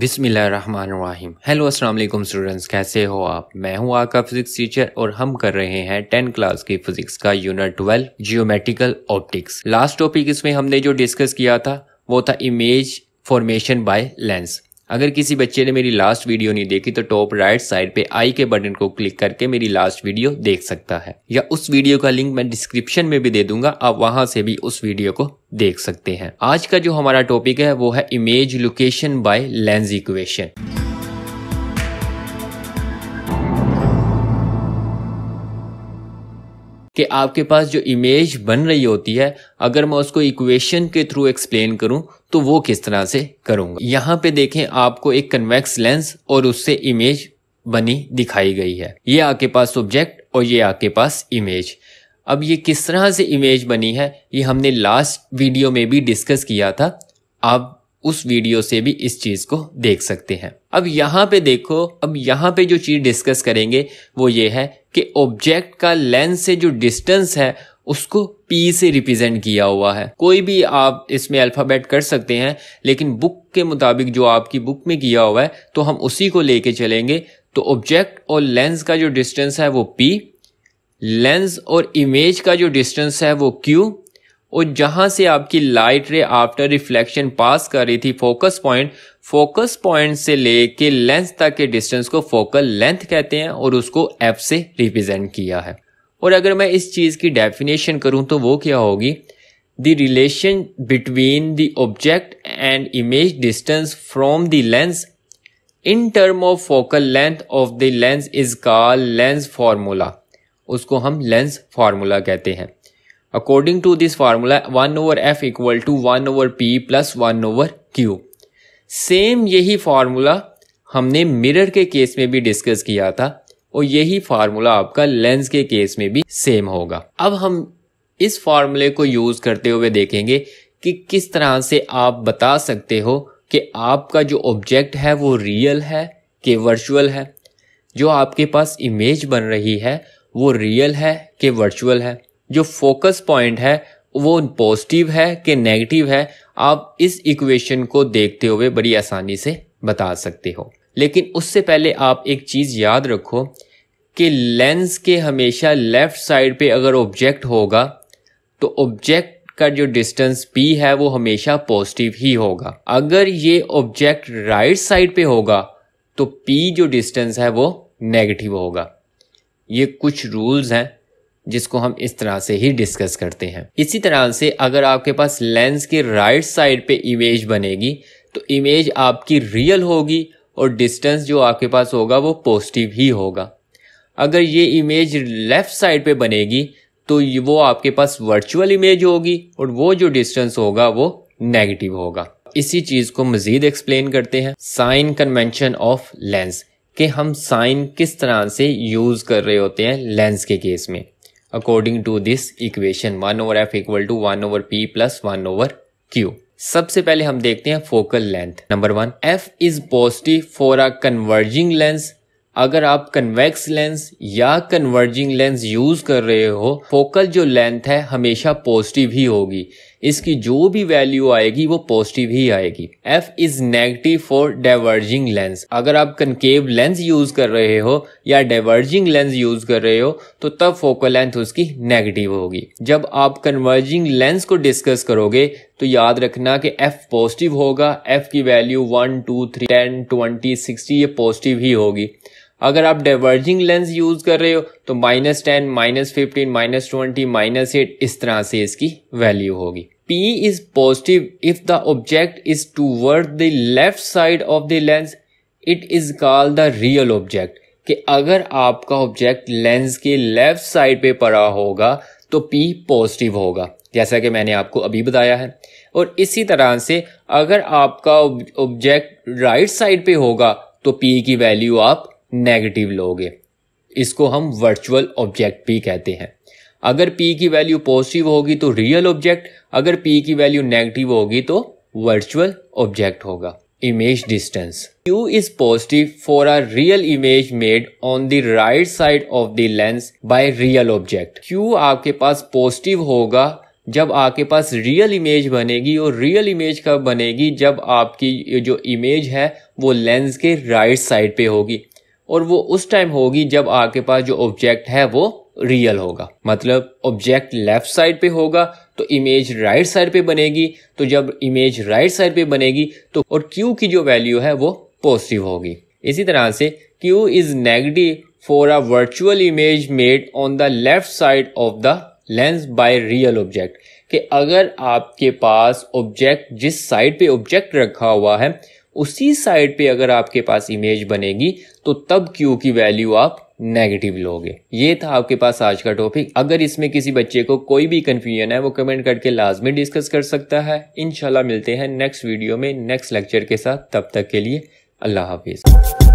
बिसमीम हेलो अस्सलाम वालेकुम स्टूडेंट्स कैसे हो आप मैं हूं आपका फिजिक्स टीचर और हम कर रहे हैं टेन क्लास की फिजिक्स का unit twelve geometrical optics last topic इसमें हमने जो डिस्कस किया था वो था इमेज फॉर्मेशन बाय लेंस अगर किसी बच्चे ने मेरी लास्ट वीडियो नहीं देखी तो टॉप राइट साइड पे आई के बटन को क्लिक करके मेरी लास्ट वीडियो देख सकता है या उस वीडियो का लिंक मैं डिस्क्रिप्शन में भी दे दूंगा आप वहां से भी उस वीडियो को देख सकते हैं आज का जो हमारा टॉपिक है वो है image location by lens equation कि आपके पास जो इमेज बन रही होती है अगर मैं उसको इक्वेशन के थ्रू एक्सप्लेन करूं तो वो किस तरह से करूंगा यहाँ पे देखें आपको एक कन्वेक्स लेंस और उससे इमेज बनी दिखाई गई है ये आपके पास ऑब्जेक्ट और ये आपके पास इमेज अब ये किस तरह से इमेज बनी है ये हमने लास्ट वीडियो में भी डिस्कस किया था आप उस वीडियो से भी इस चीज को देख सकते हैं अब यहाँ पे देखो अब यहाँ पे जो चीज डिस्कस करेंगे वो ये है कि ऑब्जेक्ट का लेंस से जो डिस्टेंस है उसको P से रिप्रेजेंट किया हुआ है कोई भी आप इसमें अल्फ़ाबेट कर सकते हैं लेकिन बुक के मुताबिक जो आपकी बुक में किया हुआ है तो हम उसी को लेके चलेंगे तो ऑब्जेक्ट और लेंस का जो डिस्टेंस है वो P लेंस और इमेज का जो डिस्टेंस है वो Q और जहां से आपकी लाइट रे आफ्टर रिफ्लेक्शन पास कर रही थी फोकस पॉइंट फोकस पॉइंट से लेके लेंस तक के डिस्टेंस को फोकल लेंथ कहते हैं और उसको एफ से रिप्रेजेंट किया है और अगर मैं इस चीज़ की डेफिनेशन करूं तो वो क्या होगी the relation between the object and image distance from the lens in term of focal length of the lens is call lens formula उसको हम लेंस फार्मूला कहते हैं according to this formula one over F equal to one over P plus one over Q same यही फार्मूला हमने mirror के case में भी डिस्कस किया था और यही फार्मूला आपका लेंस के केस में भी सेम होगा अब हम इस फार्मूले को यूज़ करते हुए देखेंगे कि किस तरह से आप बता सकते हो कि आपका जो ऑब्जेक्ट है वो रियल है कि वर्चुअल है जो आपके पास इमेज बन रही है वो रियल है कि वर्चुअल है जो फोकस पॉइंट है वो पॉजिटिव है कि नेगेटिव है आप इस इक्वेशन को देखते हुए बड़ी आसानी से बता सकते हो लेकिन उससे पहले आप एक चीज़ याद रखो कि लेंस के हमेशा लेफ़्ट साइड पे अगर ऑब्जेक्ट होगा तो ऑब्जेक्ट का जो डिस्टेंस पी है वो हमेशा पॉजिटिव ही होगा अगर ये ऑब्जेक्ट राइट साइड पे होगा तो पी जो डिस्टेंस है वो नेगेटिव होगा ये कुछ रूल्स हैं जिसको हम इस तरह से ही डिस्कस करते हैं इसी तरह से अगर आपके पास लेंस के राइट साइड पे इमेज बनेगी तो इमेज आपकी रियल होगी और डिस्टेंस जो आपके पास होगा वो पॉजिटिव ही होगा अगर ये इमेज लेफ़्ट साइड पे बनेगी तो वो आपके पास वर्चुअल इमेज होगी और वो जो डिस्टेंस होगा वो नेगेटिव होगा इसी चीज़ को मज़ीद एक्सप्लेन करते हैं साइन कन्वेंशन ऑफ लेंस के हम साइन किस तरह से यूज़ कर रहे होते हैं लेंस के केस में according to this equation one over F equal to one over P plus one over Q सबसे पहले हम देखते हैं focal length number one F is positive for a converging lens अगर आप कन्वेक्स लेंस या कन्वर्जिंग लेंस यूज कर रहे हो फोकल जो लेंथ है हमेशा पॉजिटिव ही होगी इसकी जो भी वैल्यू आएगी वो पॉजिटिव ही आएगी F is negative for diverging lens अगर आप कनकेव लेंस यूज कर रहे हो या डाइवर्जिंग लेंस यूज कर रहे हो तो तब फोकल लेंथ उसकी नेगेटिव होगी जब आप कन्वर्जिंग लेंस को डिस्कस करोगे तो याद रखना कि एफ पॉजिटिव होगा एफ की value one two three ten twenty sixty ये पॉजिटिव ही होगी अगर आप डाइवर्जिंग लेंस यूज कर रहे हो तो minus ten minus fifteen minus twenty minus eight इस तरह से इसकी वैल्यू होगी P positive if the object is toward the left side of the lens it is call the real object कि अगर आपका ऑब्जेक्ट लेंस के left side पे पड़ा होगा तो P पॉजिटिव होगा जैसा कि मैंने आपको अभी बताया है और इसी तरह से अगर आपका ऑब्जेक्ट राइट साइड पे होगा तो P की वैल्यू आप नेगेटिव लोगे इसको हम वर्चुअल ऑब्जेक्ट भी कहते हैं अगर पी की वैल्यू पॉजिटिव होगी तो रियल ऑब्जेक्ट अगर पी की वैल्यू नेगेटिव होगी तो वर्चुअल ऑब्जेक्ट होगा image distance Q is positive for a real image made on the right side of the lens by real object Q आपके पास पॉजिटिव होगा जब आपके पास रियल इमेज बनेगी और रियल इमेज कब बनेगी जब आपकी जो इमेज है वो लेंस के राइट साइड पे होगी और वो उस टाइम होगी जब आपके पास जो ऑब्जेक्ट है वो रियल होगा मतलब ऑब्जेक्ट लेफ्ट साइड पे होगा तो इमेज राइट साइड पे बनेगी तो जब इमेज राइट साइड पे बनेगी तो और क्यू की जो वैल्यू है वो पॉजिटिव होगी इसी तरह से Q is negative for a virtual image made on the left side of the lens by real object कि अगर आपके पास ऑब्जेक्ट जिस साइड पे ऑब्जेक्ट रखा हुआ है उसी साइड पे अगर आपके पास इमेज बनेगी तो तब क्यू की वैल्यू आप नेगेटिव लोगे ये था आपके पास आज का टॉपिक अगर इसमें किसी बच्चे को कोई भी कन्फ्यूजन है वो कमेंट करके लाजमी डिस्कस कर सकता है इनशाला मिलते हैं नेक्स्ट वीडियो में नेक्स्ट लेक्चर के साथ तब तक के लिए अल्लाह हाफिज़